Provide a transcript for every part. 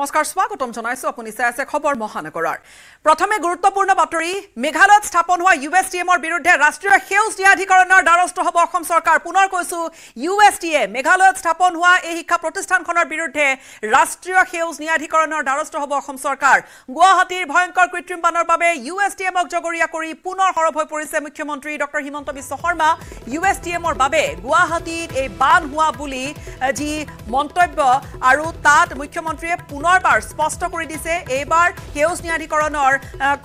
নমস্কাৰ স্বাগতম জনাইছো আপুনি চাই আছে খবৰ মহানগৰৰ প্ৰথমে গুৰুত্বপূৰ্ণ বাতৰি মেঘালয়ত স্থাপন হোৱা ইউ এছ টি এমৰ বিৰুদ্ধে ৰাষ্ট্ৰীয় সেউজ ন্যায়াধীকৰণৰ দ্বাৰস্থ হ'ব অসম চৰকাৰ পুনৰ কৈছো ইউ এছ টি এ মেঘালয়ত স্থাপন হোৱা এই শিক্ষা প্ৰতিষ্ঠানখনৰ বিৰুদ্ধে ৰাষ্ট্ৰীয় সেউজ ন্যায়াধিকৰণৰ দ্বাৰস্থ হ'ব অসম চৰকাৰ গুৱাহাটীৰ ভয়ংকৰ কৃত্ৰিম বানৰ বাবে ইউ এছ টি এমক জগৰীয়া কৰি পুনৰ সৰব হৈ পৰিছে মুখ্যমন্ত্ৰী ডঃ Himanta Biswa Sarma U S T এমৰ বাবে গুৱাহাটীত এই বান হোৱা বুলি যি মন্তব্য আৰু তাত মুখ্যমন্ত্ৰীয়ে পুনৰ পুনৰবাৰ স্পষ্ট কৰি দিছে এইবাৰ সেউজ ন্যায়াধীকৰণৰ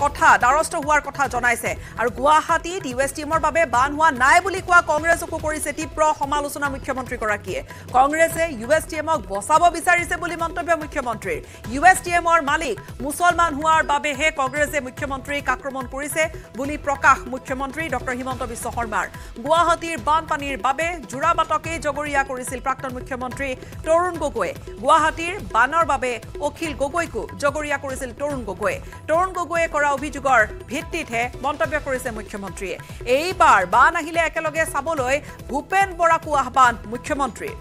কথা দ্বাৰস্থ হোৱাৰ কথা জনাইছে আৰু গুৱাহাটী ডি ৱেষ্ট টিমৰ বাবে বান হোৱা নাই বুলি কোৱা কংগ্ৰেছকো কৰিছে তীব্ৰ সমালোচনা মুখ্যমন্ত্ৰীগৰাকীয়ে কংগ্ৰেছে ইউ এছ টি এমক বচাব বিচাৰিছে বুলি মন্তব্য মুখ্যমন্ত্ৰীৰ ইউ এছ টি এমৰ মালিক মুছলমান হোৱাৰ বাবেহে কংগ্ৰেছে মুখ্যমন্ত্ৰীক আক্ৰমণ কৰিছে বুলি প্ৰকাশ মুখ্যমন্ত্ৰী ডঃ হিমন্ত বিশ্ব শৰ্মাৰ গুৱাহাটীৰ বানপানীৰ বাবে যোৰাবাটকেই জগৰীয়া কৰিছিল প্ৰাক্তন মুখ্যমন্ত্ৰী তৰুণ গগৈয়ে গুৱাহাটীৰ বানৰ বাবে অখিল গগৈকো জগৰীয়া কৰিছিল তৰুণ গগৈয়ে তৰুণ গগৈয়ে কৰা অভিযোগৰ ভিত্তিতহে মন্তব্য কৰিছে মুখ্যমন্ত্ৰীয়ে এইবাৰ বান আহিলে একেলগে চাবলৈ ভূপেন বৰাকো আহ্বান মুখ্যমন্ত্ৰীৰ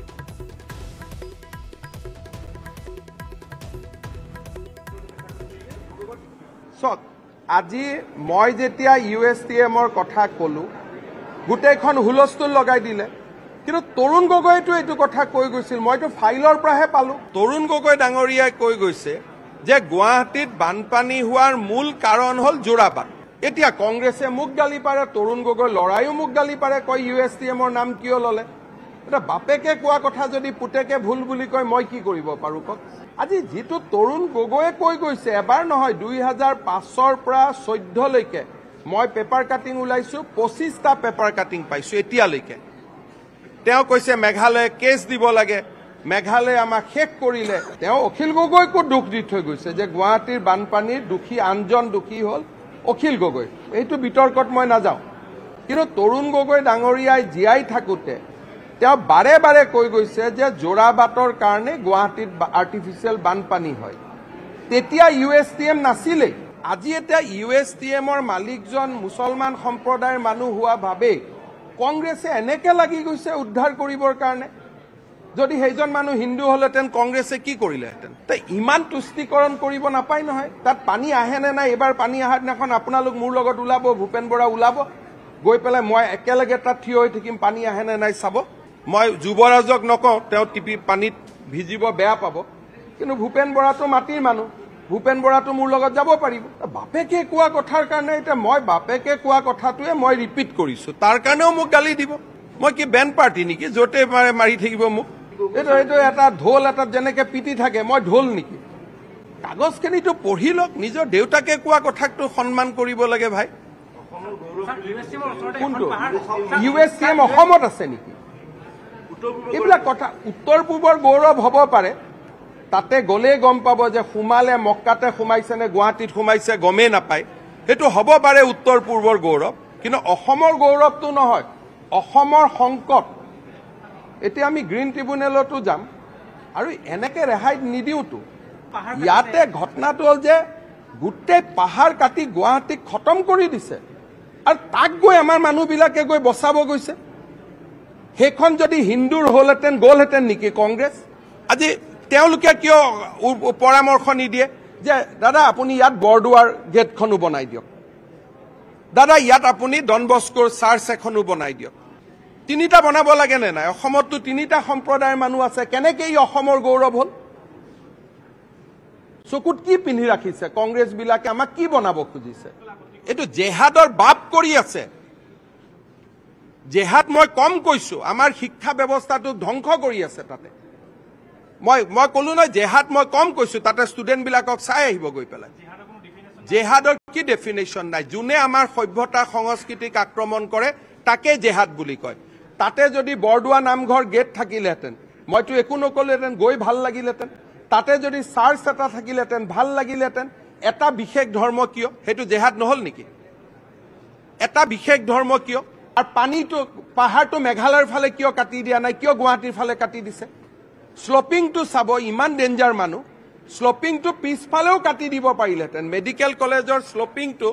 আজি মই যেতিয়া ইউ এছ টি এমৰ কথা ক'লোঁ গোটেইখন হুলস্থুল লগাই দিলে কিন্তু তৰুণ গগৈয়েতো এইটো কথা কৈ গৈছিল মইতো ফাইলৰ পৰাহে পালো তৰুণ গগৈ ডাঙৰীয়াই কৈ গৈছে যে গুৱাহাটীত বানপানী হোৱাৰ মূল কাৰণ হল যোৰাবান এতিয়া কংগ্ৰেছে মোক গালি পাৰে তৰুণ গগৈ লৰায়ো মোক গালি পাৰে কয় ইউ এছ টি এমৰ নাম কিয় ললে এতিয়া বাপেকে কোৱা কথা যদি পুতেকে ভুল বুলি কয় মই কি কৰিব পাৰো কওক আজি যিটো তৰুণ গগৈয়ে কৈ গৈছে এবাৰ নহয় দুই হাজাৰ পাঁচৰ পৰা চৈধ্যলৈকে মই পেপাৰ কাটিং ওলাইছো পঁচিছটা পেপাৰ কাটিং পাইছো এতিয়ালৈকে তেওঁ কৈছে মেঘালয়ে কেছ দিব লাগে মেঘালয়ে আমাক শেষ কৰিলে তেওঁ অখিল গগৈকো দুখ দি থৈ গৈছে যে গুৱাহাটীৰ বানপানীৰ দোষী আনজন দোষী হ'ল অখিল গগৈ এইটো বিতৰ্কত মই নাযাওঁ কিন্তু তৰুণ গগৈ ডাঙৰীয়াই জীয়াই থাকোঁতে তেওঁ বাৰে বাৰে কৈ গৈছে যে জোৰা বাটৰ কাৰণে গুৱাহাটীত আৰ্টিফিচিয়েল বানপানী হয় তেতিয়া ইউ এছ টি এম নাছিলেই আজি এতিয়া ইউ এছ টি এমৰ মালিকজন মুছলমান সম্প্ৰদায়ৰ মানুহ হোৱা ভাৱেই কংগ্ৰেছে এনেকৈ লাগি গৈছে উদ্ধাৰ কৰিবৰ কাৰণে যদি সেইজন মানুহ হিন্দু হ'লহেঁতেন কংগ্ৰেছে কি কৰিলেহেঁতেন তে ইমান তুষ্টিকৰণ কৰিব নাপায় নহয় তাত পানী আহে নে নাই এইবাৰ পানী অহাৰ দিনাখন আপোনালোক মোৰ লগত ওলাব ভূপেন বৰা ওলাব গৈ পেলাই মই একেলগে তাত থিয় হৈ থাকিম পানী আহে নে নাই চাব মই যুৱৰাজক নকওঁ তেওঁ টিপি পানীত ভিজিব বেয়া পাব কিন্তু ভূপেন বৰাটো মাটিৰ মানুহ ভূপেন বৰাটো মোৰ লগত যাব পাৰিব বাপেকে কোৱা কথাৰ কাৰণে এতিয়া মই বাপেকে কোৱা কথাটোৱে মই ৰিপিট কৰিছো তাৰ কাৰণেও মোক গালি দিব মই কি বেন পাৰ্টি নেকি য'তে পাৰে মাৰি থাকিব মোক এইটো এটা ঢোল এটা যেনেকে পিটি থাকে মই ঢোল নেকি কাগজখিনিটো পঢ়ি লওক নিজৰ দেউতাকে কোৱা কথাটো সন্মান কৰিব লাগে ভাই কোনটো ইউ এছ চি এম অসমত আছে নেকি এইবিলাক কথা উত্তৰ পূবৰ গৌৰৱ হ'ব পাৰে তাতে গলেই গম পাব যে সোমালে মক্কাতে সোমাইছে নে গুৱাহাটীত সোমাইছে গমেই নাপায় সেইটো হব পাৰে উত্তৰ পূৰ্বৰ গৌৰৱ কিন্তু অসমৰ গৌৰৱটো নহয় অসমৰ সংকট এতিয়া আমি গ্ৰীণ ট্ৰিবুনেলতো যাম আৰু এনেকে ৰেহাই নিদিওঁতো ইয়াতে ঘটনাটো হ'ল যে গোটেই পাহাৰ কাটি গুৱাহাটীক খতম কৰি দিছে আৰু তাক গৈ আমাৰ মানুহবিলাকে গৈ বচাব গৈছে সেইখন যদি হিন্দুৰ হ'লহেঁতেন গ'লহেঁতেন নেকি কংগ্ৰেছ আজি তেওঁলোকে কিয় পৰামৰ্শ নিদিয়ে যে দাদা আপুনি ইয়াত বৰদোৱাৰ গেটখনো বনাই দিয়ক দাদা ইয়াত আপুনি ডনবস্কোৰ চাৰ্চ এখনো বনাই দিয়ক তিনিটা বনাব লাগে নে নাই অসমততো তিনিটা সম্প্ৰদায়ৰ মানুহ আছে কেনেকৈ ই অসমৰ গৌৰৱ হ'ল চকুত কি পিন্ধি ৰাখিছে কংগ্ৰেছবিলাকে আমাক কি বনাব খুজিছে এইটো জেহাদৰ বাপ কৰি আছে জেহাদ মই কম কৈছো আমাৰ শিক্ষা ব্যৱস্থাটো ধ্বংস কৰি আছে তাতে মই মই কলো নহয় জেহাদ মই কম কৈছো তাতে ষ্টুডেণ্টবিলাকক চাই আহিব গৈ পেলাই জেহাদৰ কি ডেফিনেশ্যন নাই যোনে আমাৰ সভ্যতা সংস্কৃতিক আক্ৰমণ কৰে তাকে জেহাদ বুলি কয় তাতে যদি বৰদোৱা নামঘৰ গেট থাকিলেহেঁতেন মইতো একো নকলোহেঁতেন গৈ ভাল লাগিলহেঁতেন তাতে যদি চাৰ্চ এটা থাকিলহেঁতেন ভাল লাগিলহেঁতেন এটা বিশেষ ধৰ্ম কিয় সেইটো জেহাদ নহ'ল নেকি এটা বিশেষ ধৰ্ম কিয় আৰু পানীটো পাহাৰটো মেঘালয়ৰ ফালে কিয় কাটি দিয়া নাই কিয় গুৱাহাটীৰ ফালে কাটি দিছে শ্লপিংটো চাব ইমান ডেঞ্জাৰ মানুহ শ্লপিংটো পিছফালেও কাটি দিব পাৰিলেহেঁতেন মেডিকেল কলেজৰ শ্লপিংটো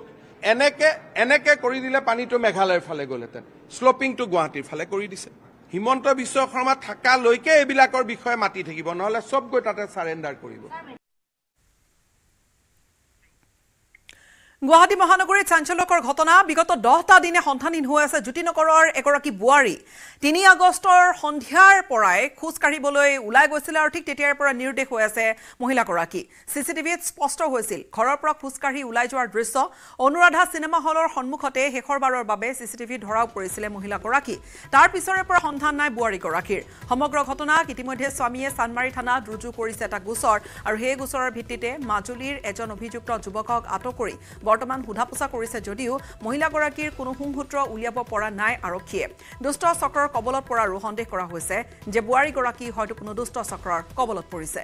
এনেকে এনেকে কৰি দিলে পানীটো মেঘালয়ৰ ফালে গ'লহেঁতেন শ্লপিংটো গুৱাহাটীৰ ফালে কৰি দিছে হিমন্ত বিশ্ব শৰ্মা থকালৈকে এইবিলাকৰ বিষয়ে মাতি থাকিব নহ'লে চব গৈ তাতে চাৰেণ্ডাৰ কৰিব গুৱাহাটী মহানগৰীত চাঞ্চল্যকৰ ঘটনা বিগত দহটা দিনে সন্ধানহীন হৈ আছে জ্যোতিনগৰৰ এগৰাকী বোৱাৰী তিনি আগষ্টৰ সন্ধিয়াৰ পৰাই খোজকাঢ়িবলৈ ওলাই গৈছিলে আৰু ঠিক তেতিয়াৰ পৰা নিৰুদ্দেশ হৈ আছে মহিলাগৰাকী চি চি টিভিত স্পষ্ট হৈছিল ঘৰৰ পৰা খোজকাঢ়ি ওলাই যোৱাৰ দৃশ্য অনুৰাধা চিনেমা হলৰ সন্মুখতে শেষৰবাৰৰ বাবে চি চি টিভিত ধৰাও পৰিছিলে মহিলাগৰাকী তাৰ পিছৰে পৰা সন্ধান নাই বোৱাৰীগৰাকীৰ সমগ্ৰ ঘটনাক ইতিমধ্যে স্বামীয়ে চানমাৰী থানাত ৰুজু কৰিছে এটা গোচৰ আৰু সেই গোচৰৰ ভিত্তিতে মাজুলীৰ এজন অভিযুক্ত যুৱকক আটক কৰি বৰ্তমান সোধা পোছা কৰিছে যদিও মহিলাগৰাকীৰ কোনো সুংসূত্ৰ উলিয়াব পৰা নাই আৰক্ষীয়ে দুষ্ট চক্ৰৰ কবলত পৰাৰো সন্দেহ কৰা হৈছে যে বোৱাৰীগৰাকী হয়তো কোনো দুষ্ট চক্ৰৰ কবলত পৰিছে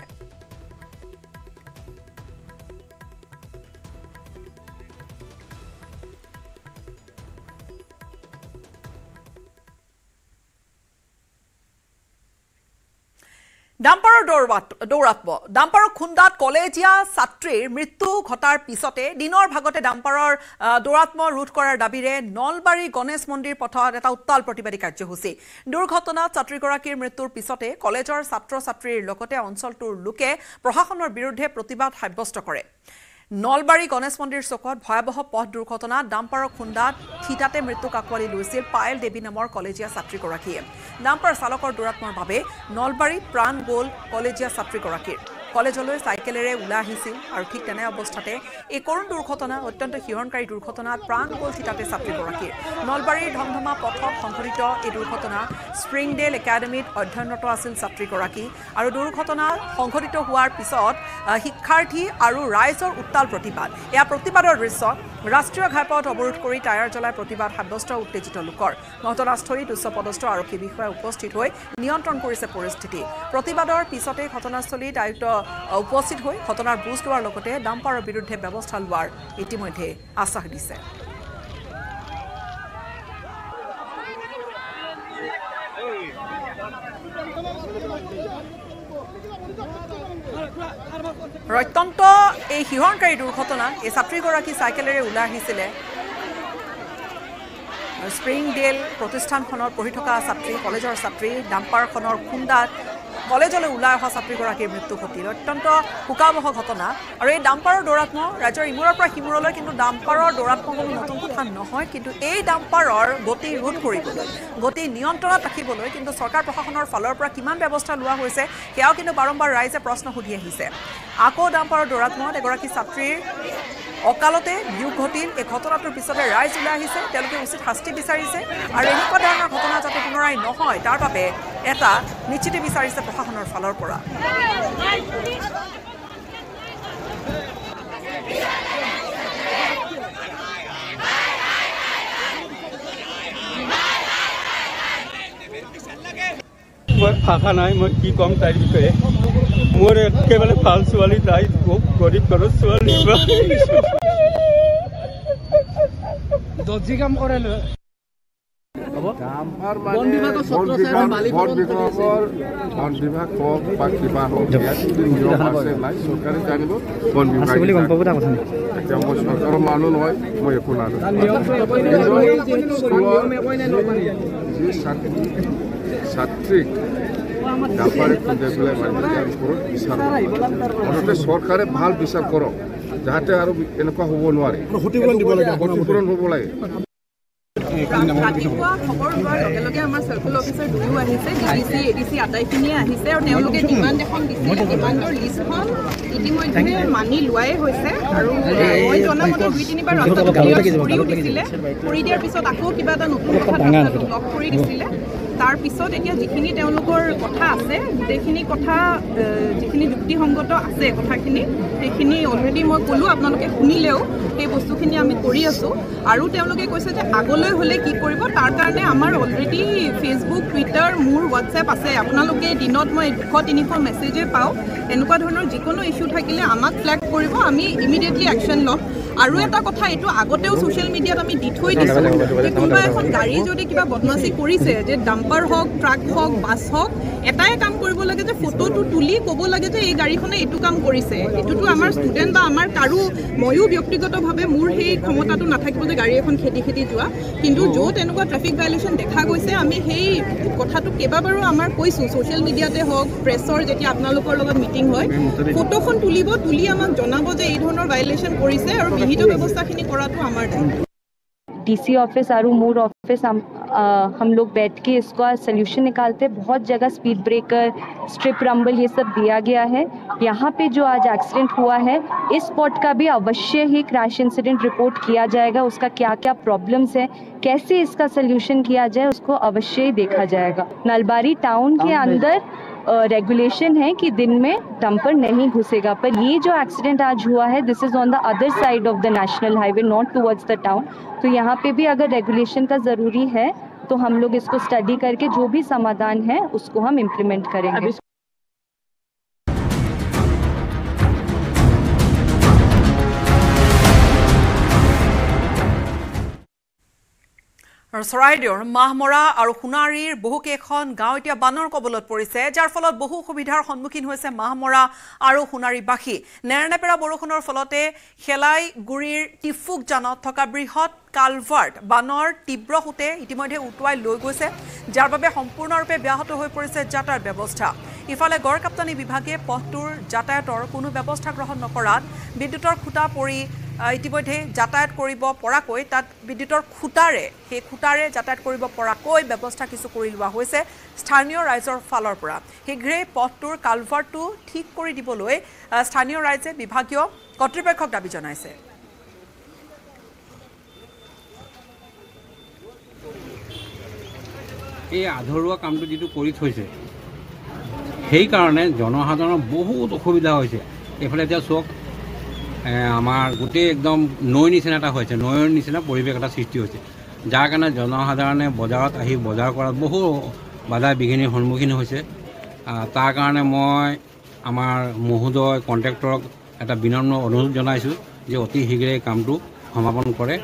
ডাম্পাৰৰ দৌৰাত্ম ডাম্পাৰৰ খুন্দাত কলেজীয়া ছাত্ৰীৰ মৃত্যু ঘটাৰ পিছতে দিনৰ ভাগতে ডাম্পাৰৰ দৌৰাত্ম ৰোধ কৰাৰ দাবীৰে নলবাৰী গণেশ মন্দিৰ পথত এটা উত্তাল প্ৰতিবাদী কাৰ্যসূচী দুৰ্ঘটনাত ছাত্ৰীগৰাকীৰ মৃত্যুৰ পিছতে কলেজৰ ছাত্ৰ ছাত্ৰীৰ লগতে অঞ্চলটোৰ লোকে প্ৰশাসনৰ বিৰুদ্ধে প্ৰতিবাদ সাব্যস্ত কৰে নলবাৰী গণেশ মন্দিৰ চকত ভয়াৱহ পথ দুৰ্ঘটনা ডাম্পাৰৰ খুন্দাত থিতাতে মৃত্যুক আঁকোৱালি লৈছিল পায়েল দেৱী নামৰ কলেজীয়া ছাত্ৰীগৰাকীয়ে ডাম্পাৰ চালকৰ দুৰাত্মাৰ বাবে নলবাৰীত প্ৰাণ গ'ল কলেজীয়া ছাত্ৰীগৰাকীৰ কলেজলৈ চাইকেলেৰে ওলাই আহিছিল আৰু ঠিক তেনে অৱস্থাতে এই কৰুণ দুৰ্ঘটনা অত্যন্ত শিহৰণকাৰী দুৰ্ঘটনাত প্ৰাণ গ'ল থিতাতে ছাত্ৰীগৰাকীৰ নলবাৰীৰ ধমধমা পথত সংঘটিত এই দুৰ্ঘটনা স্প্ৰিংডেল একাডেমীত অধ্যয়নৰত আছিল ছাত্ৰীগৰাকী আৰু দুৰ্ঘটনা সংঘটিত হোৱাৰ পিছত শিক্ষাৰ্থী আৰু ৰাইজৰ উত্তাল প্ৰতিবাদ এয়া প্ৰতিবাদৰ দৃশ্য ৰাষ্ট্ৰীয় ঘাইপথ অৱৰোধ কৰি টায়াৰ জ্বলাই প্ৰতিবাদ সাব্যস্ত উত্তেজিত লোকৰ ঘটনাস্থলীত উচ্চপদস্থ আৰক্ষী বিষয়া উপস্থিত হৈ নিয়ন্ত্ৰণ কৰিছে পৰিস্থিতি প্ৰতিবাদৰ পিছতে ঘটনাস্থলীত আয়ুক্ত উপস্থিত হৈ ঘটনাৰ বুজ লোৱাৰ লগতে ডাম্পাৰৰ বিৰুদ্ধে ব্যৱস্থা লোৱাৰ ইতিমধ্যে আশ্বাস দিছে অত্যন্ত এই শিহৰণকাৰী দুৰ্ঘটনাত এই ছাত্ৰীগৰাকী চাইকেলেৰে ওলাই আহিছিলে স্প্ৰিং ডেল প্ৰতিষ্ঠানখনত পঢ়ি থকা ছাত্ৰী কলেজৰ ছাত্ৰী ডাম্পাৰখনৰ খুন্দাত কলেজলৈ ওলাই অহা ছাত্ৰীগৰাকীৰ মৃত্যু ঘটিল অত্যন্ত শোকাৱহ ঘটনা আৰু এই ডাম্পাৰৰ দৌৰাত্ম ৰাজ্যৰ ইমূৰৰ পৰা সিমূৰলৈ কিন্তু ডাম্পাৰৰ দৌৰাত্ম কোনো নতুন কথা নহয় কিন্তু এই ডাম্পাৰৰ গতি ৰোধ কৰিবলৈ গতি নিয়ন্ত্ৰণত ৰাখিবলৈ কিন্তু চৰকাৰ প্ৰশাসনৰ ফালৰ পৰা কিমান ব্যৱস্থা লোৱা হৈছে সেয়াও কিন্তু বাৰম্বাৰ ৰাইজে প্ৰশ্ন সুধি আহিছে আকৌ ডাম্পাৰৰ দৌৰাত্মত এগৰাকী ছাত্ৰীৰ অকালতে বিয়োগ ঘটিল এই ঘটনাটোৰ পিছতে ৰাইজ ওলাই আহিছে তেওঁলোকে উচিত শাস্তি বিচাৰিছে আৰু এনেকুৱা ধৰণৰ ঘটনা যাতে পুনৰাই নহয় তাৰ বাবে এটা নিশ্চিতি বিচাৰিছে প্ৰশাসনৰ ফালৰ পৰা মই ভাষা নাই মই কি কম তাইৰ বিষয়ে মোৰ একেবাৰে ভাল ছোৱালী তাই খুব গৰীব ঘৰৰ ছোৱালী ছাত্ৰীক ডাফাৰীত খুন্দাই পেলাই মানুহবিলাকৰ ওপৰত বিচাৰ আনহাতে চৰকাৰে ভাল বিচাৰ কৰক যাতে আৰু এনেকুৱা হ'ব নোৱাৰে ক্ষতিপূৰণ হ'ব লাগে ৰাতিপুৱা খবৰ লোৱাৰ লগে লগে আমাৰ চাৰ্কল অফিচাৰ দুয়ো আহিছে D D C A D C আটাইখিনিয়ে আহিছে আৰু তেওঁলোকে কিমান দেখোন দিছে কিমান দূৰ লিষ্টখন ইতিমধ্যে মানি লোৱাই হৈছে আৰু মই জনামতে দুই তিনিবাৰ ৰদ্দ কৰি দিছিলে কৰি দিয়াৰ পিছত আকৌ কিবা এটা নতুন কৰি দিছিলে তাৰপিছত এতিয়া যিখিনি তেওঁলোকৰ কথা আছে গোটেইখিনি কথা যিখিনি যুক্তিসংগত আছে কথাখিনি সেইখিনি অলৰেডি মই ক'লোঁ আপোনালোকে শুনিলেও সেই বস্তুখিনি আমি কৰি আছোঁ আৰু তেওঁলোকে কৈছে যে আগলৈ হ'লে কি কৰিব তাৰ কাৰণে আমাৰ অলৰেডি ফেচবুক টুইটাৰ মোৰ হোৱাটছএপ আছে আপোনালোকে দিনত মই দুশ তিনিশ মেছেজেই পাওঁ এনেকুৱা ধৰণৰ যিকোনো ইছ্যু থাকিলে আমাক ফ্লেক্ট কৰিব আমি ইমিডিয়েটলি একশ্যন ল'ম আৰু এটা কথা এইটো আগতেও ছ'চিয়েল মিডিয়াত আমি দি থৈ দিছোঁ যে কোনোবা এখন গাড়ী যদি কিবা বদমাচি কৰিছে যে ডাম্পাৰ হওক ট্ৰাক হওক বাছ হওক এটাই কাম কৰিব লাগে যে ফটোটো তুলি ক'ব লাগে যে এই গাড়ীখনে এইটো কাম কৰিছে এইটোতো আমাৰ ষ্টুডেণ্ট বা আমাৰ কাৰো ময়ো ব্যক্তিগতভাৱে মোৰ সেই ক্ষমতাটো নাথাকিব যে গাড়ী এখন খেতি খেতি যোৱা কিন্তু য'ত তেনেকুৱা ট্ৰেফিক ভাইলেশ্যন দেখা গৈছে আমি সেই কথাটো কেইবাবাৰো আমাৰ কৈছোঁ ছ'চিয়েল মিডিয়াতে হওক প্ৰেছৰ যেতিয়া আপোনালোকৰ লগত মিটিং হয় ফটোখন তুলিব তুলি আমাক জনাব যে এই ধৰণৰ ভায়লেশ্যন কৰিছে আৰু डीसी ऑफिस और मोर ऑफिस हम हम लोग बैठ के इसका सोल्यूशन निकालते हैं बहुत जगह स्पीड ब्रेकर स्ट्रिप रंबल ये सब दिया गया है यहाँ पे जो आज एक्सीडेंट हुआ है इस स्पॉट का भी अवश्य ही क्रैश इंसिडेंट रिपोर्ट किया जाएगा उसका क्या क्या प्रॉब्लम्स है कैसे इसका सोल्यूशन किया जाए उसको अवश्य ही देखा जाएगा नलबारी टाउन के अंदर रेगुलेशन है कि दिन में डंपर नहीं घुसेगा पर ये जो एक्सीडेंट आज हुआ है this is on the other side of the national highway not towards the town तो यहाँ पे भी अगर रेगुलेशन का ज़रूरी है तो हम लोग इसको स्टडी करके जो भी समाधान है उसको हम इम्प्लीमेंट करेंगे চৰাইদেউৰ মাহমৰা আৰু সোণাৰীৰ বহুকেইখন গাঁও এতিয়া বানৰ কবলত পৰিছে যাৰ ফলত বহু সুবিধাৰ সন্মুখীন হৈছে মাহমৰা আৰু সোণাৰীবাসী নেৰনেপেৰা বৰষুণৰ ফলতে শেলাইগুৰিৰ টিফুকজানত থকা বৃহৎ কালভাৰ্ট বানৰ তীব্ৰ হতে ইতিমধ্যে উটুৱাই লৈ গৈছে যাৰ বাবে সম্পূৰ্ণৰূপে ব্যাহত হৈ পৰিছে যাতাৰ ব্যৱস্থা ইফালে গড়কাপ্তানি বিভাগে পথটোৰ যাতায়াতৰ কোনো ব্যৱস্থা গ্ৰহণ নকৰাত বিদ্যুতৰ খুঁটা পৰি ইতিমধ্যে যাতায়াত কৰিব পৰাকৈ তাত বিদ্যুতৰ খুটাৰে সেই খুঁটাৰে যাতায়াত কৰিব পৰাকৈ ব্যৱস্থা কিছু কৰি লোৱা হৈছে স্থানীয় ৰাইজৰ ফালৰ পৰা শীঘ্ৰেই পথটোৰ কালভাৰ্টটা ঠিক কৰি দিবলৈ স্থানীয় ৰাইজে বিভাগীয় কৰ্তৃপক্ষক দাবী জনাইছে এই আধৰুৱা কামটো যিটো কৰি থৈছে সেইকাৰণে জনসাধাৰণৰ বহুত অসুবিধা হৈছে এইফালে এতিয়া চাওক আমাৰ গোটেই একদম নৈ নিচিনা এটা হৈছে নৈৰ নিচিনা পৰিৱেশ এটা সৃষ্টি হৈছে যাৰ কাৰণে জনসাধাৰণে বজাৰত আহি বজাৰ কৰাত বহু বাধা বিঘিনিৰ সন্মুখীন হৈছে তাৰ কাৰণে মই আমাৰ মহোদয় কণ্ট্ৰেক্টৰক এটা বিনম্ৰ অনুৰোধ জনাইছোঁ যে অতি শীঘ্ৰে কামটো সমাপন কৰে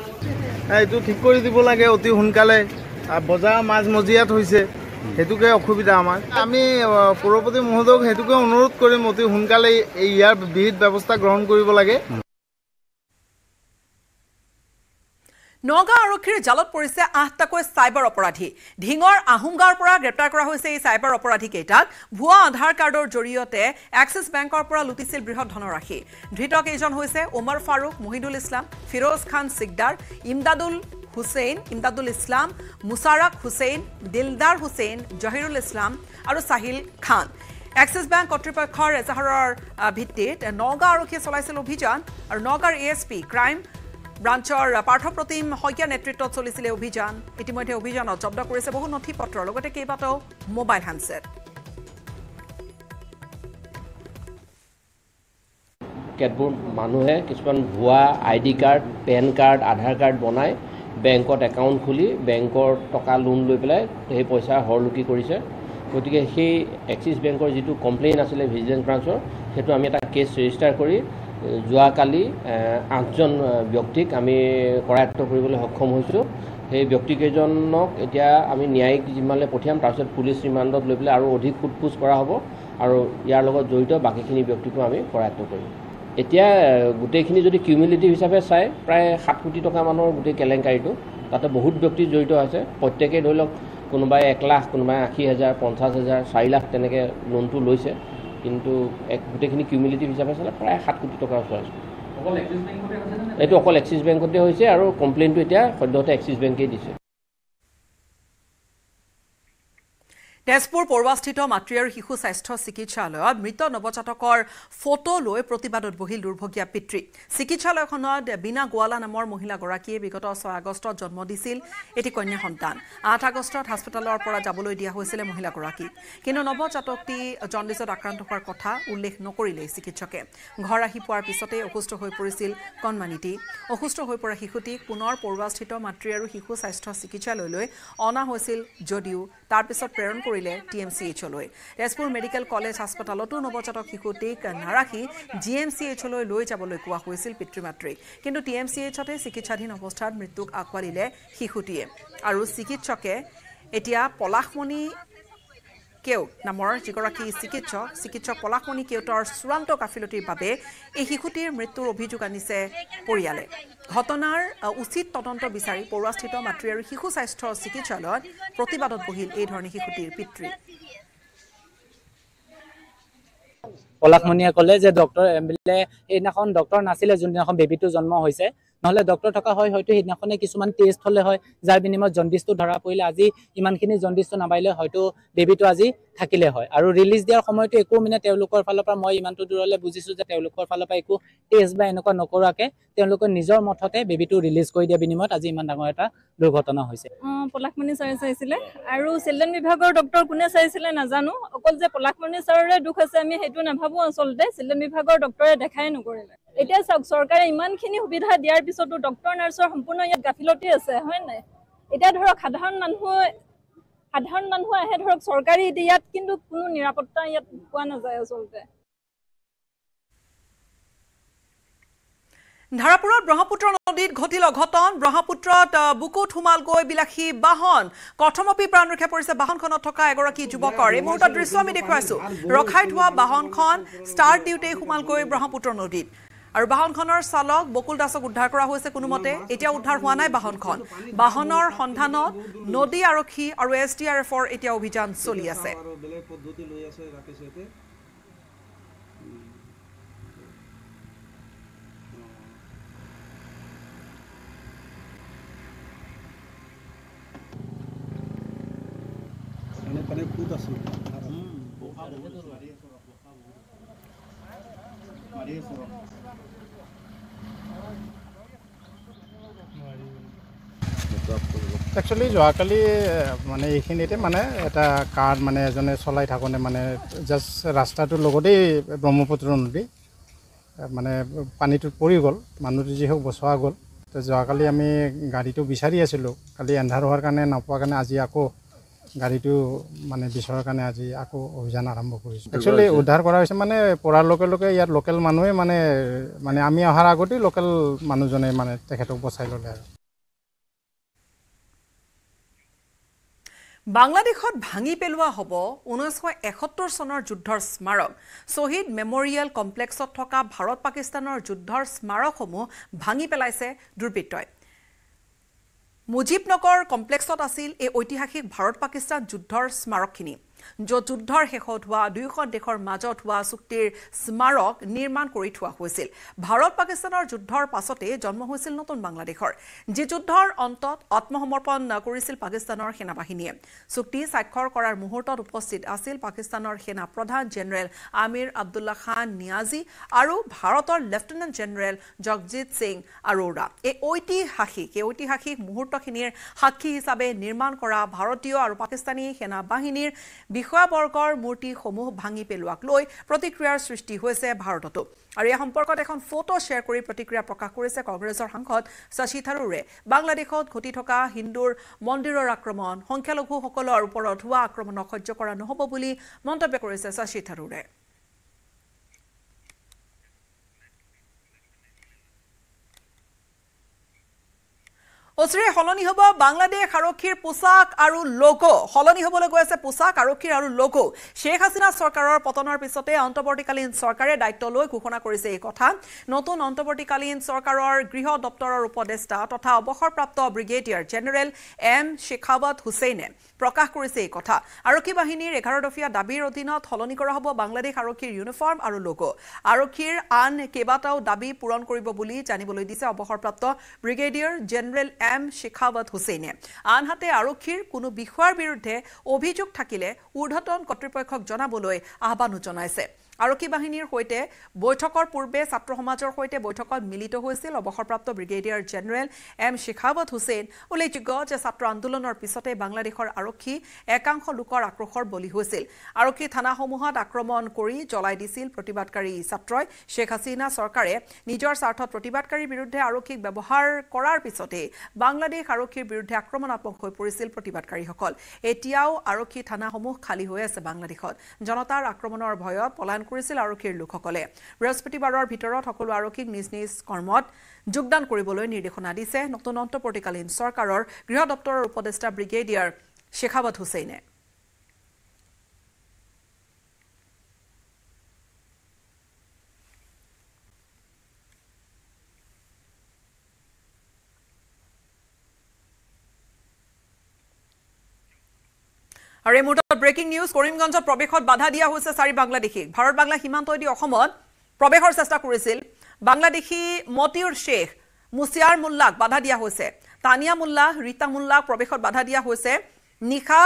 এইটো ঠিক কৰি দিব লাগে অতি সোনকালে বজাৰ মাজমজিয়াত হৈছে সেইটোকে অসুবিধা আমাৰ আমি সৌৰপতি মহোদয়ক সেইটোকে অনুৰোধ কৰিম অতি সোনকালে ইয়াৰ বিহিত ব্যৱস্থা গ্ৰহণ কৰিব লাগে নগাঁও আৰক্ষীৰ জালত পৰিছে আঠটাকৈ চাইবাৰ অপৰাধী ঢিঙৰ আহোম গাঁৱৰ পৰা গ্ৰেপ্তাৰ কৰা হৈছে এই চাইবাৰ অপৰাধীকেইটাক ভুৱা আধাৰ কাৰ্ডৰ জৰিয়তে এক্সিছ বেংকৰ পৰা লুটিছিল বৃহৎ ধনৰাশি ধৃতকেইজন হৈছে ওমৰ ফাৰুক মহিদুল ইছলাম ফিৰোজ খান চিকদাৰ ইমদাদুল হুছেইন ইমদাদুল ইছলাম মুছাৰাক হুছেইন দিলদাৰ হুছেইন জহিৰুল ইছলাম আৰু চাহিল খান এক্সিছ বেংক কৰ্তৃপক্ষৰ এজাহাৰৰ ভিত্তিত নগাঁও আৰক্ষীয়ে চলাইছিল অভিযান আৰু নগাঁৱৰ এ এছ পি ক্ৰাইম ব্ৰাঞ্চৰ পাৰ্থপ্ৰতিম শইকীয়া নেতৃত্বত চলিছিলে অভিযান ইতিমধ্যে অভিযানত জব্দ কৰিছে বহু নথি পত্ৰ লগতে কেইবাটাও মোবাইল হেণ্ডছেট কেতবোৰ মানুহে কিছুমান ভুৱা I D card pan card Aadhaar card বনায় বেংকত একাউণ্ট খুলি বেংকৰ টকা লোন লৈ পেলাই সেই পইচা হৰলুকি কৰিছে গতিকে সেই এক্সিছ বেংকৰ যিটো কমপ্লেইন আছিলে ভিজিলেঞ্চ ব্ৰাঞ্চৰ সেইটো আমি এটা কেছ ৰেজিষ্টাৰ কৰি যোৱাকালি আঠজন ব্যক্তিক আমি কৰায়ত্ব কৰিবলৈ সক্ষম হৈছোঁ সেই ব্যক্তিকেইজনক এতিয়া আমি ন্যায়িক যিমানলৈ পঠিয়াম তাৰপিছত পুলিচ ৰিমাণ্ডত লৈ পেলাই আৰু অধিক সোধ পোছ কৰা হ'ব আৰু ইয়াৰ লগত জড়িত বাকীখিনি ব্যক্তিকো আমি কৰায়ত্ব কৰিম এতিয়া গোটেইখিনি যদি কিউমিলিটিভ হিচাপে চাই প্ৰায় সাত কোটি টকা মানৰ গোটেই কেলেংকাৰীটো তাতে বহুত ব্যক্তি জড়িত আছে প্ৰত্যেকেই ধৰি লওক কোনোবাই এক লাখ কোনোবাই আশী হেজাৰ পঞ্চাছ হেজাৰ চাৰি লাখ তেনেকৈ লোনটো লৈছে কিন্তু এক গোটেইখিনি কিউমিলিটিভ হিচাপে চালে প্ৰায় সাত কোটি টকাৰ ওচৰ আছে এইটো অকল এক্সিছ বেংকতে হৈছে আৰু কমপ্লেইনটো এতিয়া সদ্যহতে এক্সিছ বেংকেই দিছে তেজপুৰ পৰুৱাস্থিত মাতৃ আৰু শিশু স্বাস্থ্য চিকিৎসালয়ত মৃত নৱজাতকৰ ফটো লৈ প্ৰতিবাদত বহিল দুৰ্ভগীয়া পিতৃ চিকিৎসালয়খনত বীণা গোৱালা নামৰ মহিলাগৰাকীয়ে বিগত ছয় আগষ্টত জন্ম দিছিল এটি কন্যা সন্তান আঠ আগষ্টত হাস্পাতালৰ পৰা যাবলৈ দিয়া হৈছিলে মহিলাগৰাকীক কিন্তু নৱজাতকটি জণ্ডিছত আক্ৰান্ত হোৱাৰ কথা উল্লেখ নকৰিলেই চিকিৎসকে ঘৰ আহি পোৱাৰ পিছতেই অসুস্থ হৈ পৰিছিল কণমানিটি অসুস্থ হৈ পৰা শিশুটিক পুনৰ পৰুৱাস্থিত মাতৃ আৰু শিশু স্বাস্থ্য চিকিৎসালয়লৈ অনা হৈছিল যদিও তাৰপিছত প্ৰেৰণ কৰিছিল কৰিলে টি এম চি এইচলৈ তেজপুৰ মেডিকেল কলেজ হাস্পতালতো নৱজাতক শিশুটিক নাৰাখি জি এম চি এইচলৈ লৈ যাবলৈ কোৱা হৈছিল পিতৃ মাতৃক কিন্তু টি এম চি এইচতে চিকিৎসাধীন অৱস্থাত মৃত্যুক আঁকোৱালিলে শিশুটিয়ে আৰু চিকিৎসকে এতিয়া পলাশমণি কেও নামৰ যিগৰাকী চিকিৎসক চিকিৎসক পলাশনি কেওটৰ চূড়ান্ত গাফিলতিৰ বাবে এই শিশুটিৰ মৃত্যুৰ অভিযোগ আনিছে পৰিয়ালে ঘটনাৰ উচিত তদন্ত বিচাৰি পৌৰাস্থিত মাতৃ আৰু শিশু স্বাস্থ্য চিকিৎসালয়ত প্ৰতিবাদত বহিল এই এইধৰণে শিশুটিৰ পিতৃ পলাশমণিয়ে ক'লে যে ডক্টৰ এম্বুলে সেইদিনাখন ডক্টৰ নাছিলে যোনদিনাখন বেবীটো জন্ম হৈছে নহ'লে ডক্টৰ থকা হয় হয়তো সেইদিনাখনে কিছুমান টেষ্ট হ'লে হয় যাৰ বিনিময়ত জণ্ডিছটো ধৰা পৰিলে আজি ইমান ইমানখিনি জণ্ডিছটো নাবাৰিলে হয়তো বেবীটো আজি থাকিলে হয় আৰু ৰিলিজ দিয়াৰ সময়তো একো মানে তেওঁলোকৰ ফালৰ পৰা মই ইমানটো দূৰলৈ বুজিছোঁ যে তেওঁলোকৰ ফালৰ পৰা একো টেষ্ট বা এনেকুৱা নকৰাকৈ তেওঁলোকৰ নিজৰ মঠতে বেবীটো ৰিলিজ কৰি দিয়া বিনিময়ত আজি ইমান ডাঙৰ এটা দুৰ্ঘটনা হৈছে পলাশমণি ছাৰে চাইছিলে আৰু চিলড্ৰেন বিভাগৰ ডক্টৰ কোনে চাইছিলে নাজানো অকল যে পলাশমণি ছাৰৰে দুখ আছে আমি সেইটো নাভাবোঁ আচলতে চিলড্ৰেন বিভাগৰ ডক্টৰে দেখাই নকৰিলে এতিয়া চাওক চৰকাৰে ইমানখিনি সুবিধা দিয়াৰ পিছতো ডক্টৰ নাৰ্ছৰ সম্পূৰ্ণ ইয়াত গাফিলতি আছে হয় নাই এতিয়া ধৰক সাধাৰণ মানুহ সাধাৰণ মানুহ আহে ধৰক চৰকাৰী ইয়াত কিন্তু কোনো নিৰাপত্তা ইয়াত পোৱা নাযায় আচলতে ধাৰাপুৰত ব্ৰহ্মপুত্ৰ নদীত ঘটিল অঘটন ব্ৰহ্মপুত্ৰত বুকুত সোমালগৈ বিলাসী বাহন কথমপি প্ৰাণ ৰক্ষা পৰিছে বাহনখনত থকা এগৰাকী যুৱকৰ এই মুহূৰ্তত দৃশ্য আমি দেখুৱাইছো ৰখাই থোৱা বাহনখন ষ্টাৰ্ট দিওঁতেই সোমালগৈ ব্ৰহ্মপুত্ৰ নদীত আৰু বাহনখনৰ চালক বকুল দাসক উদ্ধাৰ কৰা হৈছে কোনোমতে এতিয়া উদ্ধাৰ হোৱা নাই বাহনখন বাহনৰ সন্ধানত নদী আৰক্ষী আৰু এছ ডি আৰ এফৰ এতিয়া অভিযান চলি আছে একচুৱেলি যোৱাকালি মানে এইখিনিতে মানে এটা কাৰ মানে এজনে চলাই থাকোঁতে মানে জাষ্ট ৰাস্তাটোৰ লগতেই ব্ৰহ্মপুত্ৰ নদী মানে পানীটো পৰি গ'ল মানুহটো যি হওক বচোৱা গ'ল তো যোৱাকালি আমি গাড়ীটো বিচাৰি আছিলোঁ কালি এন্ধাৰ হোৱাৰ কাৰণে নোপোৱাৰ কাৰণে আজি আকৌ গাড়ীটো মানে বিচৰাৰ কাৰণে আজি আকৌ অভিযান আৰম্ভ কৰিছোঁ একচুৱেলি উদ্ধাৰ কৰা হৈছে মানে পৰাৰ লগে লগে ইয়াত লোকেল মানুহে মানে মানে আমি অহাৰ আগতেই লোকেল মানুহজনে মানে তেখেতক বচাই ল'লে আৰু বাংলাদেশত ভাঙি পেলোৱা হ'ব ঊনৈছশ এসত্তৰ চনৰ যুদ্ধৰ স্মাৰক শ্বহীদ মেমৰিয়েল কমপ্লেক্সত থকা ভাৰত পাকিস্তানৰ যুদ্ধৰ স্মাৰকসমূহ ভাঙি পেলাইছে দুৰ্বৃত্তই মুজিবনগৰ কমপ্লেক্সত আছিল এই ঐতিহাসিক ভাৰত পাকিস্তান যুদ্ধৰ স্মাৰকখিনি য'ত যুদ্ধৰ শেষত হোৱা দুয়োখন দেশৰ মাজত হোৱা চুক্তিৰ স্মাৰক নিৰ্মাণ কৰি থোৱা হৈছিল ভাৰত পাকিস্তানৰ যুদ্ধৰ পাছতে জন্ম হৈছিল নতুন বাংলাদেশৰ যি যুদ্ধৰ অন্তত আত্মসমৰ্পণ কৰিছিল পাকিস্তানৰ সেনাবাহিনীয়ে চুক্তি স্বাক্ষৰ কৰাৰ মুহূৰ্তত উপস্থিত আছিল পাকিস্তানৰ সেনা প্ৰধান জেনেৰেল আমিৰ আব্দুল্লা খান নিয়াজী আৰু ভাৰতৰ লেফটেনেণ্ট জেনেৰেল জগজিৎ সিং আৰোৰা এই ঐতিহাসিক এই ঐতিহাসিক মুহূৰ্তখিনিৰ সাক্ষী হিচাপে নিৰ্মাণ কৰা ভাৰতীয় আৰু পাকিস্তানী সেনাবাহিনীৰ বিষয়াবৰ্গৰ মূৰ্তিসমূহ ভাঙি পেলোৱাক লৈ প্ৰতিক্ৰিয়াৰ সৃষ্টি হৈছে ভাৰততো আৰু এই সম্পৰ্কত এখন ফটো শ্বেয়াৰ কৰি প্ৰতিক্ৰিয়া প্ৰকাশ কৰিছে কংগ্ৰেছৰ সাংসদ শশী থাৰুৰে বাংলাদেশত ঘটি থকা হিন্দুৰ মন্দিৰৰ আক্ৰমণ সংখ্যালঘুসকলৰ ওপৰত হোৱা আক্ৰমণক সহ্য কৰা নহ'ব বুলি মন্তব্য কৰিছে শশী থাৰুৰে অচিৰে সলনি হ'ব বাংলাদেশ আৰক্ষীৰ পোচাক আৰু লগো সলনি হ'বলৈ গৈ আছে পোচাক আৰক্ষীৰ আৰু লগো শ্বেখ হাছিনা চৰকাৰৰ পতনৰ পিছতে অন্তৱৰ্তীকালীন চৰকাৰে দায়িত্ব লৈ ঘোষণা কৰিছে এই কথা নতুন অন্তৱৰ্তীকালীন চৰকাৰৰ গৃহ দপ্তৰৰ উপদেষ্টা তথা অৱসৰপ্ৰাপ্ত ব্ৰিগেডিয়াৰ জেনেৰেল এম শেখাৱত হুছেইনে প্ৰকাশ কৰিছে এই কথা আৰক্ষী বাহিনীৰ এঘাৰ দফীয়া দাবীৰ অধীনত সলনি কৰা হ'ব বাংলাদেশ আৰক্ষীৰ ইউনিফৰ্ম আৰু লগ আৰক্ষীৰ আন কেইবাটাও দাবী পূৰণ কৰিব বুলি জানিবলৈ দিছে অৱসৰপ্ৰাপ্ত ব্ৰিগেডিয়াৰ জেনেৰেল এম শেখাৱত হুছেইনে আনহাতে আৰক্ষীৰ কোনো বিষয়াৰ বিৰুদ্ধে অভিযোগ থাকিলে ঊৰ্ধতন কৰ্তৃপক্ষক জনাবলৈ আহ্বানো জনাইছে আৰক্ষী বাহিনীৰ সৈতে বৈঠকৰ পূৰ্বে ছাত্ৰ সমাজৰ সৈতে বৈঠকত মিলিত হৈছিল অৱসৰপ্ৰাপ্ত brigadier general M Sakhawat Hussain উল্লেখযোগ্য যে ছাত্ৰ আন্দোলনৰ পিছতে বাংলাদেশৰ আৰক্ষী একাংশ লোকৰ আক্ৰোশৰ বলি হৈছিল আৰক্ষী থানাসমূহত আক্ৰমণ কৰি জ্বলাই দিছিল প্ৰতিবাদকাৰী ছাত্ৰই শ্বেখ হাছিনা চৰকাৰে নিজৰ স্বাৰ্থত প্ৰতিবাদকাৰীৰ বিৰুদ্ধে আৰক্ষীক ব্যৱহাৰ কৰাৰ পিছতেই বাংলাদেশ আৰক্ষীৰ বিৰুদ্ধে আক্ৰমণাত্মক হৈ পৰিছিল প্ৰতিবাদকাৰীসকল এতিয়াও আৰক্ষী থানাসমূহ খালী হৈ আছে বাংলাদেশত জনতাৰ আক্ৰমণৰ ভয়ত পলায়ন যোগদান কৰিছিল আৰক্ষীৰ লোকসকলে বৃহস্পতিবাৰৰ ভিতৰত সকলো আৰক্ষীক নিজ নিজ কৰ্মত যোগদান কৰিবলৈ নিৰ্দেশনা দিছে নতুন অন্তৱৰ্তীকালীন চৰকাৰৰ গৃহ দপ্তৰৰ উপদেষ্টা ব্ৰিগেডিয়াৰ শেখাৱত হুছেইনে আৰু এই মুহূৰ্তত ব্ৰেকিং নিউজ কৰিমগঞ্জত প্ৰৱেশত বাধা দিয়া হৈছে চাৰি বাংলাদেশীক ভাৰত বাংলা সীমান্তইদি অসমত প্ৰৱেশৰ চেষ্টা কৰিছিল বাংলাদেশী মতিউৰ শ্বেখ মুছিয়াৰ মোল্লাক বাধা দিয়া হৈছে তানিয়া মোল্লা ৰীতা মোল্লাক প্ৰৱেশত বাধা দিয়া হৈছে নিশা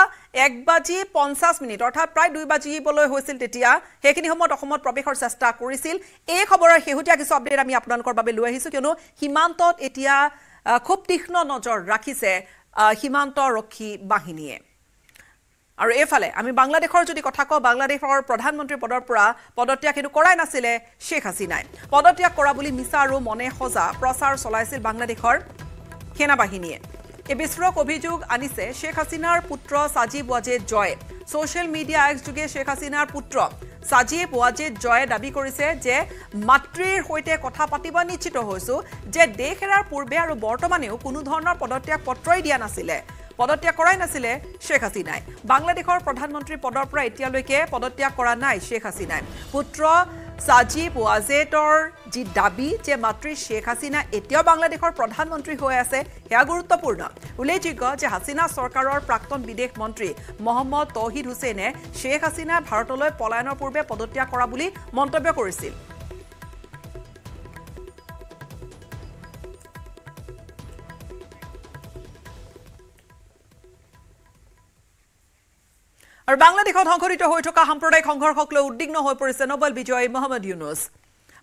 এক বাজি পঞ্চাছ মিনিট অৰ্থাৎ প্ৰায় দুই বাজিবলৈ হৈছিল তেতিয়া সেইখিনি সময়ত অসমত প্ৰৱেশৰ চেষ্টা কৰিছিল এই খবৰৰ শেহতীয়া কিছু আপডেট আমি আপোনালোকৰ বাবে লৈ আহিছোঁ কিয়নো সীমান্তত এতিয়া খুব তীক্ষ্ণ নজৰ ৰাখিছে সীমান্তৰক্ষী বাহিনীয়ে আৰু এইফালে আমি বাংলাদেশৰ যদি কথা কওঁ বাংলাদেশৰ প্ৰধানমন্ত্ৰী পদৰ পৰা পদত্যাগ কিন্তু কৰাই নাছিলে শ্বেখ হাছিনাই পদত্যাগ কৰা বুলি মিছা আৰু মনে সজা প্ৰচাৰ চলাইছিল বাংলাদেশৰ সেনাবাহিনীয়ে এই বিস্ফোৰক অভিযোগ আনিছে শ্বেখ হাছিনাৰ পুত্ৰ সাজিব ৱাজেদ জয়ে ছ'চিয়েল মিডিয়া আয়োগযোগে শ্বেখ হাছিনাৰ পুত্ৰ সাজিব ৱাজেদ জয়ে দাবী কৰিছে যে মাতৃৰ সৈতে কথা পাতিব নিশ্চিত হৈছোঁ যে দেশ এৰাৰ পূৰ্বে আৰু বৰ্তমানেও কোনোধৰণৰ পদত্যাগ পত্ৰই দিয়া নাছিলে পদত্যাগ কৰাই নাছিলে শ্বেখ হাসিনাই বাংলাদেশৰ প্ৰধানমন্ত্ৰী পদৰ পৰা এতিয়ালৈকে পদত্যাগ কৰা নাই শ্বেখ হাসিনাই পুত্ৰ ছাজিব ৱাজেটৰ যি দাবী যে মাতৃ শ্বেখ হাসিনা এতিয়াও বাংলাদেশৰ প্ৰধানমন্ত্ৰী হৈ আছে সেয়া গুৰুত্বপূৰ্ণ উল্লেখযোগ্য যে হাসিনা চৰকাৰৰ প্ৰাক্তন বিদেশ মন্ত্ৰী মহম্মদ তহিদ হুছেইনে শ্বেখ হাসিনা ভাৰতলৈ পলায়নৰ পূৰ্বে পদত্যাগ কৰা বুলি মন্তব্য কৰিছিল আৰু বাংলাদেশত সংঘটিত হৈ থকা সাম্প্ৰদায়িক সংঘৰ্ষক লৈ উদ্বিগ্ন হৈ পৰিছে নবেল বিজয়ী মহম্মদ ইউনুছ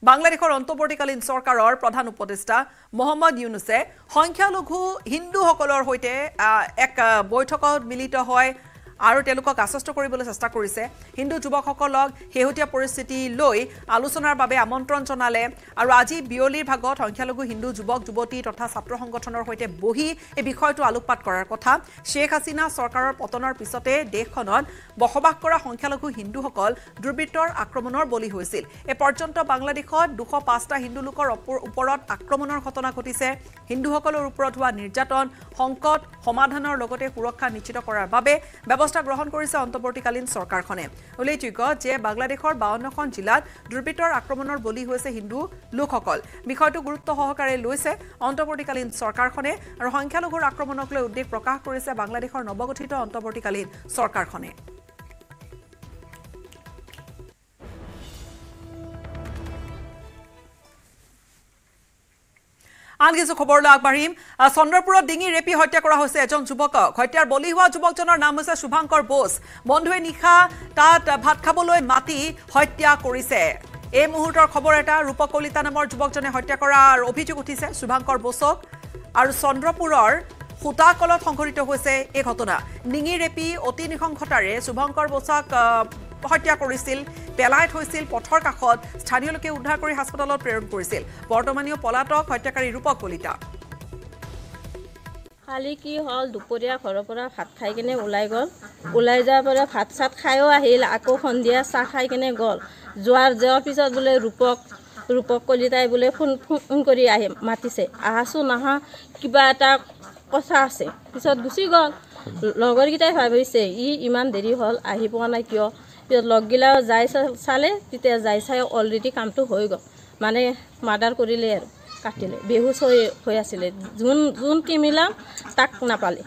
বাংলাদেশৰ অন্তৱৰ্তীকালীন চৰকাৰৰ প্ৰধান উপদেষ্টা মহম্মদ ইউনুছে সংখ্যালঘু হিন্দুসকলৰ সৈতে এক বৈঠকত মিলিত হয় আৰু তেওঁলোকক আশ্বস্ত কৰিবলৈ চেষ্টা কৰিছে হিন্দু যুৱকসকলক শেহতীয়া পৰিস্থিতি লৈ আলোচনাৰ বাবে আমন্ত্ৰণ জনালে আৰু আজি বিয়লিৰ ভাগত সংখ্যালঘু হিন্দু যুৱক যুৱতী তথা ছাত্ৰ সংগঠনৰ সৈতে বহি এই বিষয়টো আলোকপাত কৰাৰ কথা শ্বেখ হাছিনা চৰকাৰৰ পতনৰ পিছতে দেশখনত বসবাস কৰা সংখ্যালঘু হিন্দুসকল দুৰ্বৃত্তৰ আক্ৰমণৰ বলি হৈছিল এই পৰ্যন্ত বাংলাদেশত দুশ পাঁচটা হিন্দু লোকৰ ওপৰত আক্ৰমণৰ ঘটনা ঘটিছে হিন্দুসকলৰ ওপৰত হোৱা নিৰ্যাতন সংকট সমাধানৰ লগতে সুৰক্ষা নিশ্চিত কৰাৰ বাবে ব্যৱস্থা ব্যৱস্থা গ্ৰহণ কৰিছে অন্তৱৰ্তীকালীন চৰকাৰখনে উল্লেখযোগ্য যে বাংলাদেশৰ বাৱন্নখন জিলাত দুৰ্বৃত্তৰ আক্ৰমণৰ বলি হৈছে হিন্দু লোকসকল বিষয়টো গুৰুত্ব সহকাৰে লৈছে অন্তৱৰ্তীকালীন চৰকাৰখনে আৰু সংখ্যালঘুৰ আক্ৰমণক লৈ উদ্বেগ প্ৰকাশ কৰিছে বাংলাদেশৰ নৱগঠিত অন্তৱৰ্তীকালীন চৰকাৰখনে আন কিছু খবৰলৈ আগবাঢ়িম চন্দ্ৰপুৰত ডিঙি ৰেপি হত্যা কৰা হৈছে এজন যুৱকক হত্যাৰ বলি হোৱা যুৱকজনৰ নাম হৈছে শুভাংকৰ বোস বন্ধুৱে নিশা তাত ভাত খাবলৈ মাতি হত্যা কৰিছে এই মুহূৰ্তৰ খবৰ এটা কলিতা নামৰ যুৱকজনে হত্যা কৰাৰ অভিযোগ উঠিছে শুভাংকৰ বোসক আৰু চন্দ্ৰপুৰৰ সূতাকলত সংঘটিত হৈছে এই ঘটনা ডিঙি ৰেপি অতি নিশংসতাৰে শুভংকৰ বোসক আত্মহত্যা কৰিছিল পেলাই থৈছিল পথৰ কাষত স্থানীয় লোকে উদ্ধাৰ কৰি হাস্পতালত প্ৰেৰণ কৰিছিল বৰ্তমানেও পলাতক হত্যাকাৰী ৰূপক কলিতা খালি কি হ'ল দুপৰীয়া ঘৰৰ পৰা ভাত খাই কিনে ওলাই গ'ল ওলাই যোৱাৰ পৰা ভাত চাত খায়ো আহিল আকৌ সন্ধিয়া চাহ খাই কিনে গ'ল যোৱাৰ যোৱাৰ পিছত বোলে ৰূপক ৰূপক কলিতাই বোলে ফোন ফোন কৰি আহি মাতিছে আহাচোন নাহা কিবা এটা কথা আছে পিছত গুচি গ'ল লগৰকেইটাই ভাবিছে ই ইমান দেৰি হ'ল আহি পোৱা নাই কিয় লগগিলাও যাই চালে তেতিয়া যাই চাই অলৰেডি কামটো হৈ গ'ল মানে মাৰ্ডাৰ কৰিলে আৰু কাটিলে বিহু হৈ হৈ আছিলে যোন যোন কেমিলাম তাক নাপালে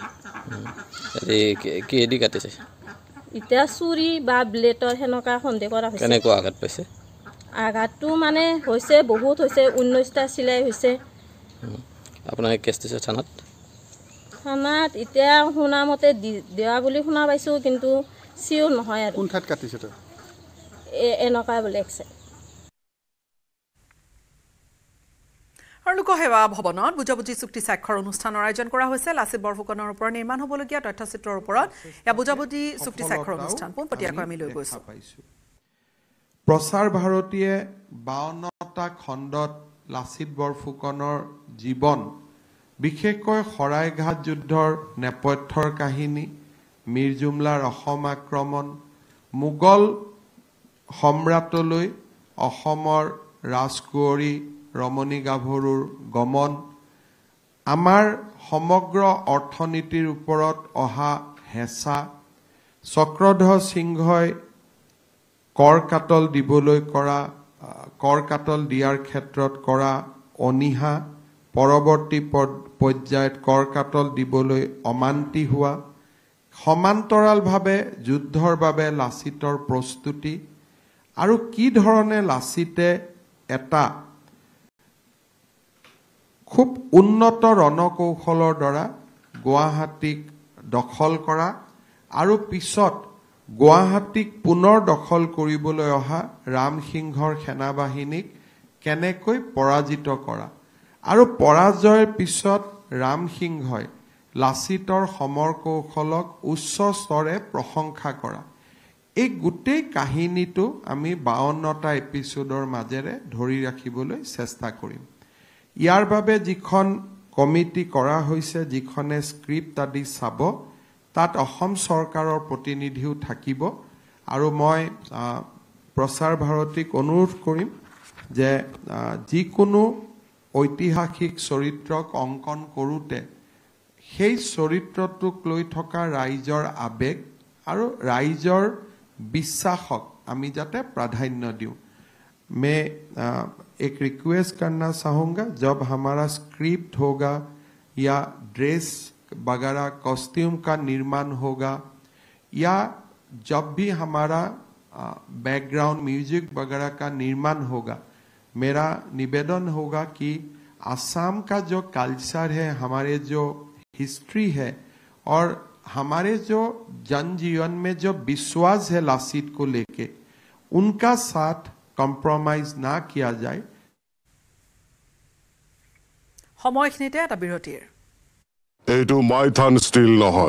এতিয়া চুৰি বা ব্লেটৰ সেনেকুৱা সন্দেহ কৰা হৈছে আঘাত পাইছে আঘাতটো মানে হৈছে বহুত হৈছে ঊনৈছটা চিলাই হৈছে থানাত এতিয়া শুনামতে দিয়া বুলি শুনা পাইছোঁ কিন্তু চিউল নহয় আৰু কোনঠাত কাটিছে তই এনেকুৱা বুলি আছে আৰু লোকসেৱা ভৱনত বুজাবুজি চুক্তি স্বাক্ষৰ অনুষ্ঠানৰ আয়োজন কৰা হৈছে লাচিত বৰফুকনৰ ওপৰত নিৰ্মাণ হ'বলগীয়া তথ্যচিত্ৰৰ ওপৰত বুজাবুজি চুক্তি স্বাক্ষৰ অনুষ্ঠান পোনপটীয়াকৈ আমি লৈ গৈছোঁ প্ৰচাৰ ভাৰতীয়ে বাৱন্নটা খণ্ডত লাচিত বৰফুকনৰ জীৱন বিশেষকৈ শৰাইঘাট যুদ্ধৰ নেপথ্যৰ কাহিনী মিৰ্জুমলাৰ অসম আক্ৰমণ মোগল সম্ৰাটলৈ অসমৰ ৰাজকুঁৱৰী ৰমণী গাভৰুৰ গমন আমাৰ সমগ্ৰ অৰ্থনীতিৰ ওপৰত অহা হেঁচা চক্ৰধৰ সিংহই কৰ কাটল দিবলৈ কৰা কৰ কাটল দিয়াৰ ক্ষেত্ৰত কৰা অনীহা পৰৱৰ্তী পৰ্যায়ত কৰ কাটল দিবলৈ অমান্তি হোৱা সমান্তৰালভাৱে যুদ্ধৰ বাবে লাচিতৰ প্ৰস্তুতি আৰু কি ধৰণে লাচিতে এটা খুব উন্নত ৰণকৌশলৰ দ্বাৰা গুৱাহাটীক দখল কৰা আৰু পিছত গুৱাহাটীক পুনৰ দখল কৰিবলৈ অহা ৰামসিংহৰ সেনাবাহিনীক কেনেকৈ পৰাজিত কৰা আৰু পৰাজয়ৰ পিছত ৰামসিংহই লাচিতৰ সমৰ কৌশলক উচ্চ স্তৰে প্ৰশংসা কৰা এই গোটেই কাহিনীটো আমি বাৱন্নটা এপিচডৰ মাজেৰে ধৰি ৰাখিবলৈ চেষ্টা কৰিম ইয়াৰ বাবে যিখন কমিটি কৰা হৈছে যিখনে স্ক্ৰিপ্ট আদি চাব তাত অসম চৰকাৰৰ প্ৰতিনিধিও থাকিব আৰু মই প্ৰচাৰ ভাৰতীক অনুৰোধ কৰিম যে যিকোনো ঐতিহাসিক চৰিত্ৰক অংকন কৰোঁতে সেই চৰিত্ৰটোক লৈ থকা ৰাইজৰ আৱেগ আৰু ৰাইজৰ বিশ্বাসক আমি যাতে প্ৰাধান্য দিওঁ মে এক ৰিকুৱেষ্ট কৰনা চাহোঁগা জব হামাৰা স্ক্ৰিপ্ট হোগা या ड्रेस वगैरह कॉस्ट्यूम का निर्माण होगा या जब भी हमारा बैकग्राउंड म्यूजिक वगैरह का निर्माण होगा मेरा निवेदन होगा कि आसाम का जो कल्चर है हमारे जो हिस्ट्री है और हमारे जो जनजीवन में जो विश्वास है लासीट को लेके उनका साथ कॉम्प्रोमाइज ना किया जाए समय এটা বিৰতিৰ এইটো মাইথান ষ্টীল নহয়